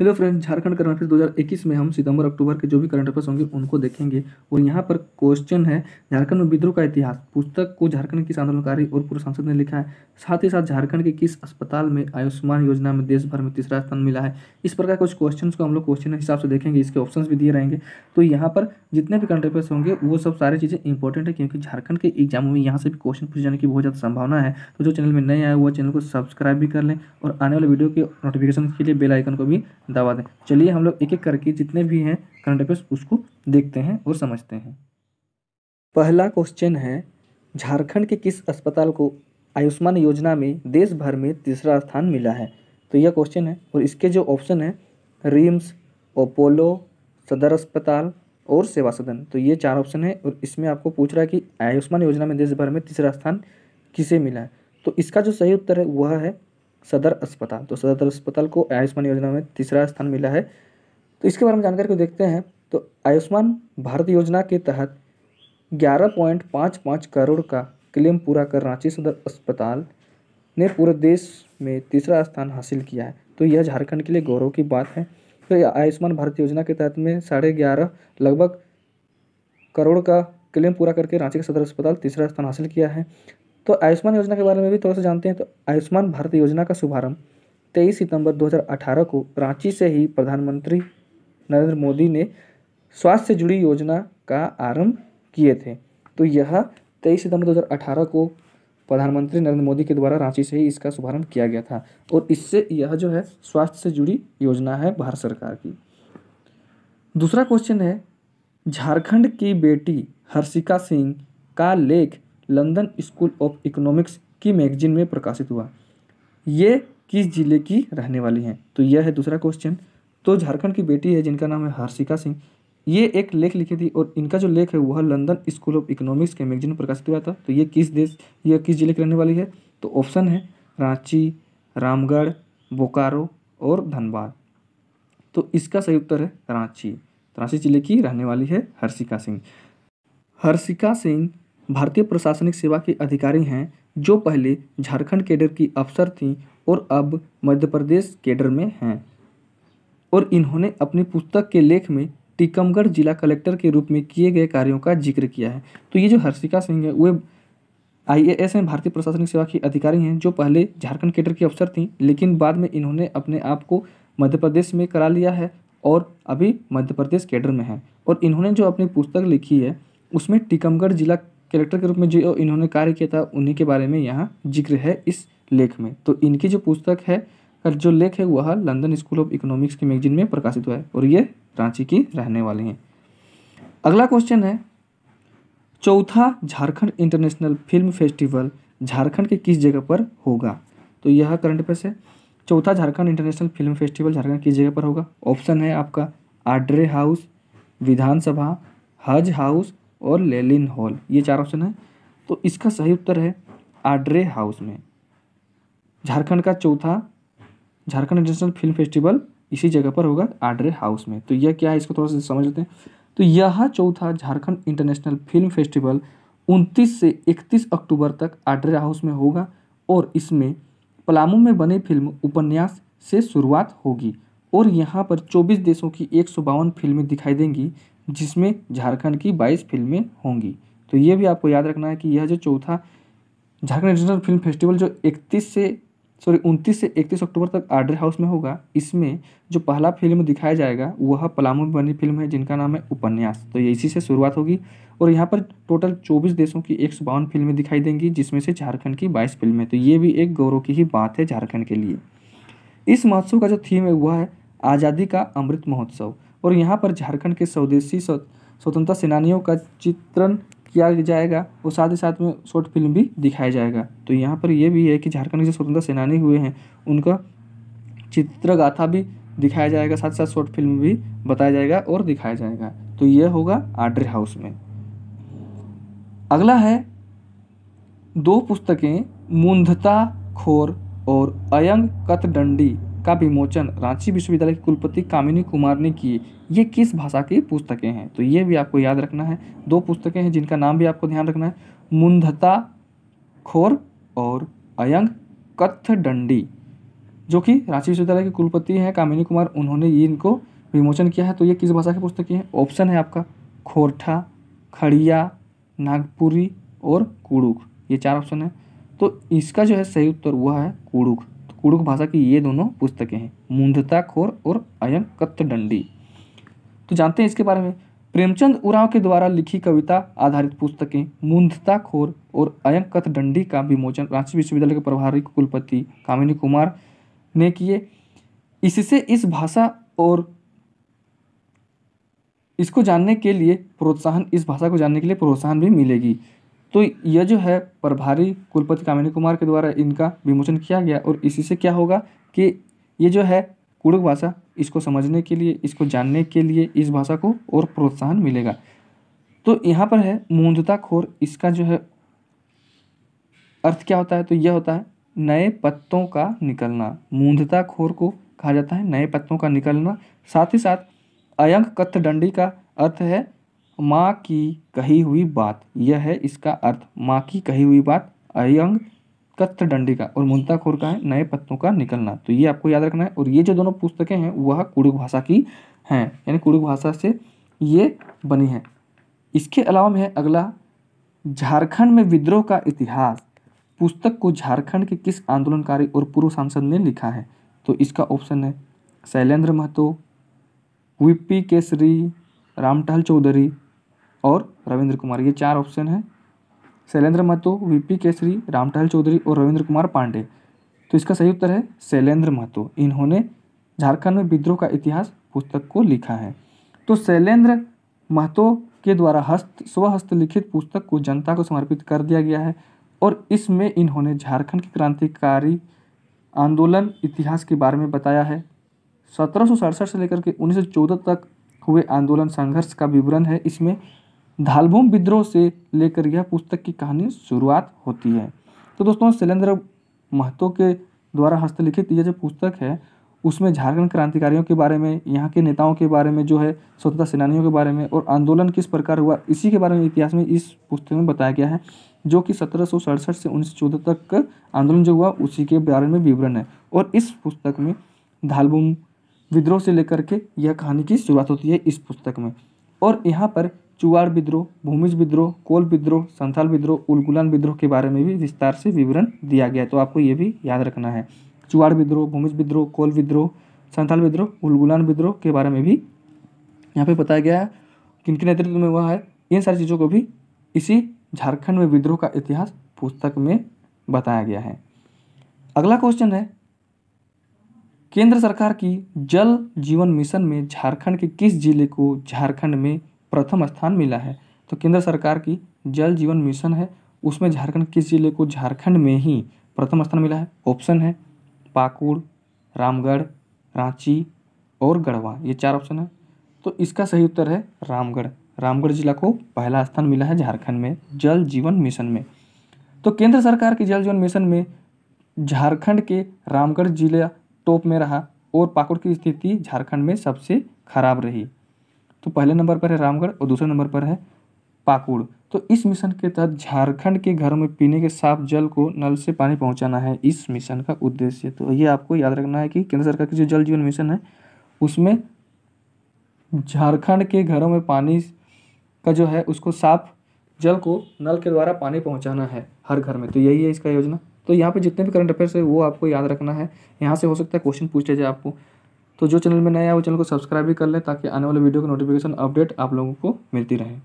hello friends Jharkhand current affairs 2021 में हम सितंबर अक्टूबर के जो भी करंट अफेयर्स होंगे उनको देखेंगे और यहाँ पर क्वेश्चन है झारखंड में विद्रोह का इतिहास पुस्तक को झारखंड किस आंदोलनकारी और पूर्व सांसद ने लिखा है साथ ही साथ झारखंड के किस अस्पताल में आयुष्मान योजना में देश भर में तीसरा स्थान मिला है इस प्रकार कुछ क्वेश्चन को हम लोग क्वेश्चन के हिसाब से देखेंगे इसके ऑप्शन भी दिए रहेंगे तो यहाँ पर जितने भी करंट अफेयर्स होंगे वो सब सारी चीज़ें इंपॉर्टेंट है क्योंकि झारखंड के एग्जामों में यहाँ से भी क्वेश्चन पूछे जाने की बहुत ज़्यादा संभावना है तो जो चैनल में नए आए वो चैनल को सब्सक्राइब भी कर लें और आने वाले वीडियो के नोटिफिकेशन के लिए बेल आइकन को भी दबा दें चलिए हम लोग एक एक करके जितने भी हैं करंट अफेयर्स उसको देखते हैं और समझते हैं पहला क्वेश्चन है झारखंड के किस अस्पताल को आयुष्मान योजना में देश भर में तीसरा स्थान मिला है तो यह क्वेश्चन है और इसके जो ऑप्शन है रिम्स ओपोलो सदर अस्पताल और सेवा सदन तो ये चार ऑप्शन है और इसमें आपको पूछ रहा है कि आयुष्मान योजना में देश भर में तीसरा स्थान किसे मिला है तो इसका जो सही उत्तर है वह है सदर अस्पताल तो सदर अस्पताल को आयुष्मान योजना में तीसरा स्थान मिला है तो इसके बारे में जानकारी को देखते हैं तो आयुष्मान भारत योजना के तहत ग्यारह पॉइंट पाँच पाँच करोड़ का क्लेम पूरा कर रांची सदर अस्पताल ने पूरे देश में तीसरा स्थान हासिल किया है तो यह झारखंड के लिए गौरव की बात है तो आयुष्मान भारत योजना के तहत में साढ़े ग्यारह लगभग करोड़ का क्लेम पूरा करके रांची का सदर अस्पताल तीसरा स्थान हासिल किया है तो आयुष्मान योजना के बारे में भी थोड़ा सा जानते हैं तो आयुष्मान भारत योजना का शुभारंभ तेईस सितंबर 2018 को रांची से ही प्रधानमंत्री नरेंद्र मोदी ने स्वास्थ्य से जुड़ी योजना का आरंभ किए थे तो यह तेईस सितंबर 2018 को प्रधानमंत्री नरेंद्र मोदी के द्वारा रांची से ही इसका शुभारंभ किया गया था और इससे यह जो है स्वास्थ्य से जुड़ी योजना है भारत सरकार की दूसरा क्वेश्चन है झारखंड की बेटी हर्षिका सिंह का लेख लंदन स्कूल ऑफ इकोनॉमिक्स की मैगजीन में प्रकाशित हुआ ये किस जिले की रहने वाली हैं तो यह है दूसरा क्वेश्चन तो झारखंड की बेटी है जिनका नाम है हर्षिका सिंह ये एक लेख लिखी थी और इनका जो लेख है वह लंदन स्कूल ऑफ इकोनॉमिक्स के मैगजीन में प्रकाशित हुआ था तो ये किस देश यह किस जिले की रहने वाली है तो ऑप्शन है रांची रामगढ़ बोकारो और धनबाद तो इसका सही उत्तर है रांची रांची जिले की रहने वाली है हर्षिका सिंह हर्षिका सिंह भारतीय प्रशासनिक सेवा की अधिकारी हैं जो पहले झारखंड केडर की अफसर थी और अब मध्य प्रदेश केडर में हैं और इन्होंने अपनी पुस्तक के लेख में टीकमगढ़ जिला कलेक्टर के रूप में किए गए कार्यों का जिक्र किया है तो ये जो हर्षिका सिंह है वे आई ए एस हैं भारतीय प्रशासनिक सेवा की अधिकारी हैं जो पहले झारखंड केडर की अफसर थी लेकिन बाद में इन्होंने अपने आप को मध्य प्रदेश में करा लिया है और अभी मध्य प्रदेश केडर में है और इन्होंने जो अपनी पुस्तक लिखी है उसमें टीकमगढ़ जिला कैरेक्टर के रूप में जो इन्होंने कार्य किया था उन्हीं के बारे में यहाँ जिक्र है इस लेख में तो इनकी जो पुस्तक है जो लेख है वह लंदन स्कूल ऑफ इकोनॉमिक्स की मैगजीन में प्रकाशित हुआ है और ये रांची की रहने वाले हैं अगला क्वेश्चन है चौथा Jharkhand international film festival Jharkhand के किस जगह पर होगा तो यह करंट अफेयर्स है चौथा Jharkhand international film festival Jharkhand किस जगह पर होगा ऑप्शन है आपका आड्रे हाउस विधानसभा हज हाउस और लेलिन हॉल ये चार ऑप्शन है तो इसका सही उत्तर है आड्रे हाउस में झारखंड का चौथा झारखंड इंटरनेशनल फिल्म फेस्टिवल इसी जगह पर होगा आड्रे हाउस में तो यह क्या है इसको थोड़ा सा समझ लेते हैं तो यह चौथा झारखंड इंटरनेशनल फिल्म फेस्टिवल 29 से 31 अक्टूबर तक आड्रे हाउस में होगा और इसमें पलामू में बने फिल्म उपन्यास से शुरुआत होगी और यहाँ पर 24 देशों की एक फिल्में दिखाई देंगी जिसमें झारखंड की बाईस फिल्में होंगी तो ये भी आपको याद रखना है कि यह जो चौथा झारखंड इंटरनेशनल फिल्म फेस्टिवल जो इकतीस से सॉरी उनतीस से इकतीस अक्टूबर तक आर्डर हाउस में होगा इसमें जो पहला फिल्म दिखाया जाएगा वह पलामू में बनी फिल्म है जिनका नाम है उपन्यास तो ये इसी से शुरुआत होगी और यहाँ पर टोटल चौबीस देशों की एक फिल्में दिखाई देंगी जिसमें से झारखंड की बाईस फिल्में तो ये भी एक गौरव की ही बात है झारखंड के लिए इस महोत्सव का जो थीम है वह है आज़ादी का अमृत महोत्सव और यहाँ पर झारखंड के स्वदेशी स्वतंत्रता सेनानियों का चित्रण किया जाएगा और साथ ही साथ में शॉर्ट फिल्म भी दिखाया जाएगा तो यहाँ पर यह भी है कि झारखंड के जो स्वतंत्रता सेनानी हुए हैं उनका चित्रगाथा भी दिखाया जाएगा साथ साथ शॉर्ट फिल्म भी बताया जाएगा और दिखाया जाएगा तो यह होगा आर्डर हाउस में अगला है दो पुस्तकें मुंधता खोर और अयंग कतडंडी का विमोचन रांची विश्वविद्यालय के कुलपति कामिनी कुमार ने किए ये किस भाषा की पुस्तकें हैं तो ये भी आपको याद रखना है दो पुस्तकें हैं जिनका नाम भी आपको ध्यान रखना है मुंधता खोर और अयंग कथडंडी जो कि रांची विश्वविद्यालय के कुलपति हैं कामिनी कुमार उन्होंने इनको विमोचन किया है तो ये किस भाषा की पुस्तकें हैं ऑप्शन है आपका खोरठा खड़िया नागपुरी और कुड़ुक ये चार ऑप्शन है तो इसका जो है सही उत्तर वह है कुड़ुक कुडुक भाषा की ये दोनों पुस्तकें हैं खोर और अयम कत्थडंडी तो जानते हैं इसके बारे में प्रेमचंद उराव के द्वारा लिखी कविता आधारित पुस्तकें खोर और अयम कथडंडी का विमोचन रांची विश्वविद्यालय के प्रभारी कुलपति कामिनी कुमार ने किए इससे इस भाषा और इसको जानने के लिए प्रोत्साहन इस भाषा को जानने के लिए प्रोत्साहन भी मिलेगी तो यह जो है प्रभारी कुलपति कामिनी कुमार के द्वारा इनका विमोचन किया गया और इसी से क्या होगा कि ये जो है कुड़ुक भाषा इसको समझने के लिए इसको जानने के लिए इस भाषा को और प्रोत्साहन मिलेगा तो यहाँ पर है खोर इसका जो है अर्थ क्या होता है तो यह होता है नए पत्तों का निकलना खोर को कहा जाता है नए पत्तों का निकलना साथ ही साथ अयंक डंडी का अर्थ है माँ की कही हुई बात यह है इसका अर्थ माँ की कही हुई बात अयंग कत्थ डंडी का और मुंताखोर का है नए पत्तों का निकलना तो ये आपको याद रखना है और ये जो दोनों पुस्तकें हैं वह कुड़ुक भाषा की हैं यानी कुड़ुक भाषा से ये बनी है इसके अलावा में है अगला झारखंड में विद्रोह का इतिहास पुस्तक को झारखंड के किस आंदोलनकारी और पूर्व सांसद ने लिखा है तो इसका ऑप्शन है शैलेंद्र महतो वीपी केसरी रामटहल चौधरी और रविंद्र कुमार ये चार ऑप्शन हैं शैलेंद्र महतो वीपी केसरी रामटहल चौधरी और रविंद्र कुमार पांडे तो इसका सही उत्तर है शैलेंद्र महतो इन्होंने झारखंड में विद्रोह का इतिहास पुस्तक को लिखा है तो शैलेंद्र महतो के द्वारा हस्त स्वहस्त लिखित पुस्तक को जनता को समर्पित कर दिया गया है और इसमें इन्होंने झारखंड के क्रांतिकारी आंदोलन इतिहास के बारे में बताया है सत्रह से लेकर के उन्नीस तक हुए आंदोलन संघर्ष का विवरण है इसमें धालभूम विद्रोह से लेकर यह पुस्तक की कहानी शुरुआत होती है तो दोस्तों शैलेंद्र महतो के द्वारा हस्तलिखित यह जो पुस्तक है उसमें झारखंड क्रांतिकारियों के बारे में यहाँ के नेताओं के बारे में जो है स्वतंत्रता सेनानियों के बारे में और आंदोलन किस प्रकार हुआ इसी के बारे में इतिहास में इस पुस्तक में बताया गया है जो कि सत्रह से उन्नीस तक आंदोलन जो हुआ उसी के बारे में विवरण है और इस पुस्तक में धालभूम विद्रोह से लेकर के यह कहानी की शुरुआत होती है इस पुस्तक में और यहाँ पर चुआड़ विद्रोह भूमिज विद्रोह कोल विद्रोह संथाल विद्रोह उलगुलान विद्रोह के बारे में भी विस्तार से विवरण दिया गया तो आपको ये भी याद रखना है चुवार विद्रोह भूमिज विद्रोह कोल विद्रोह संथाल विद्रोह उलगुलान विद्रोह के बारे में भी यहाँ पे बताया गया है किन के नेतृत्व में हुआ है इन सारी चीज़ों को भी इसी झारखंड में विद्रोह का इतिहास पुस्तक में बताया गया है अगला क्वेश्चन है केंद्र सरकार की जल जीवन मिशन में झारखंड के किस जिले को झारखंड में प्रथम स्थान मिला है तो केंद्र सरकार की जल जीवन मिशन है उसमें झारखंड किस ज़िले को झारखंड में ही प्रथम स्थान मिला है ऑप्शन है पाकुड़ रामगढ़ रांची और गढ़वा ये चार ऑप्शन है तो इसका सही उत्तर है रामगढ़ रामगढ़ जिला को पहला स्थान मिला है झारखंड में जल जीवन मिशन में तो केंद्र सरकार के जल जीवन मिशन में झारखंड के रामगढ़ जिला टॉप में रहा और पाकुड़ की स्थिति झारखंड में सबसे खराब रही तो पहले नंबर पर है रामगढ़ और दूसरे नंबर पर है पाकुड़ तो इस मिशन के तहत झारखंड के घरों में पीने के साफ जल को नल से पानी पहुंचाना है इस मिशन का उद्देश्य तो ये आपको याद रखना है कि केंद्र सरकार की जो जल जीवन मिशन है उसमें झारखंड के घरों में पानी का जो है उसको साफ जल को नल के द्वारा पानी पहुंचाना है हर घर में तो यही है इसका योजना तो यहाँ पर जितने भी करंट अफेयर्स है वो आपको याद रखना है यहाँ से हो सकता है क्वेश्चन पूछ लिया जाए आपको तो जो चैनल में नया है वो चैनल को सब्सक्राइब भी कर लें ताकि आने वाले वीडियो के नोटिफिकेशन अपडेट आप लोगों को मिलती रहे